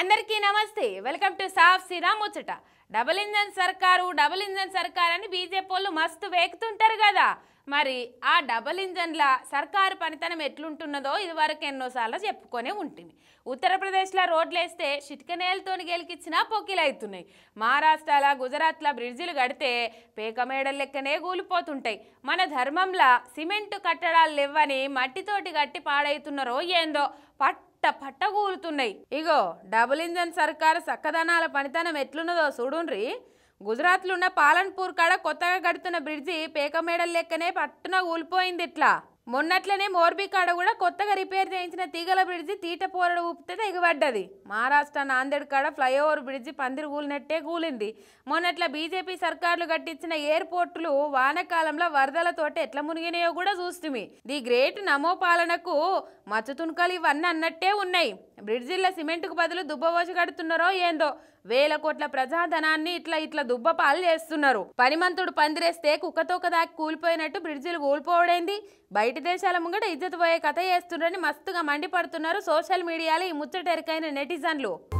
అందరికీ నమస్తే welcome to సాఫ్ సిరా ముచ్చట డబుల్ ఇంజన్ సర్కారు డబుల్ ఇంజన్ సర్కార్ అని బీజేపీ వాళ్ళు మస్తు వేగుతుంటారు కదా మరి ఆ డబుల్ ఇంజన్ల సర్కారు పనితనం ఎట్లుంటున్నదో ఇదివరకు ఎన్నోసార్లు చెప్పుకొనే ఉంటుంది ఉత్తరప్రదేశ్లో రోడ్లేస్తే చిటికనేలతో గెలికిచ్చినా పొక్కిలవుతున్నాయి మహారాష్ట్రాల గుజరాత్ల బ్రిడ్జిలు కడితే పేకమేడల లెక్కనే కూలిపోతుంటాయి మన ధర్మంలా సిమెంటు కట్టడాలు లేవని మట్టితోటి కట్టి పాడవుతున్నారో ఏందో పట్ట పట్ట దూరుతున్నాయి ఇగో డబుల్ ఇంజన్ సర్కారు చక్కదనాల పనితనం ఎట్లున్నదో చూడుండ్రి గుజరాత్లో ఉన్న పాలన్పూర్ కాడ కొత్తగా కడుతున్న బ్రిడ్జి పేకమేడల లెక్కనే పట్టున కూలిపోయింది ఇట్లా మొన్నట్లనే కాడ కూడా కొత్తగా రిపేర్ చేయించిన తీగల బ్రిడ్జి తీట పోరడు ఊపితే దిగబడ్డది మహారాష్ట్ర నాందేడ్ కాడ ఫ్లైఓవర్ బ్రిడ్జి పందిరి కూలినట్టే కూలింది మొన్నట్ల బీజేపీ సర్కార్లు కట్టించిన ఎయిర్పోర్టులు వానకాలంలో వరదలతోటి ఎట్లా మునిగినాయో కూడా చూస్తుంది ది గ్రేట్ నమో పాలనకు మచ్చతునుకలు ఇవన్నీ అన్నట్టే ఉన్నాయి బ్రిడ్జిల్లో సిమెంట్కు బదులు దుబ్బవోసి కడుతున్నారో ఏందో వేల కోట్ల ప్రజాధనాన్ని ఇట్లా ఇట్లా దుబ్బపాలు చేస్తున్నారు పనిమంతుడు పందిరేస్తే కుక్కతోక దాకి కూలిపోయినట్టు బ్రిడ్జిలు కూలిపోవడైంది బయట దేశాల ముంగట ఇజ్జత పోయే కథ చేస్తున్నారని మస్తుగా మండిపడుతున్నారు సోషల్ మీడియాలో ఈ ముచ్చటెరికైన నెటిజన్లు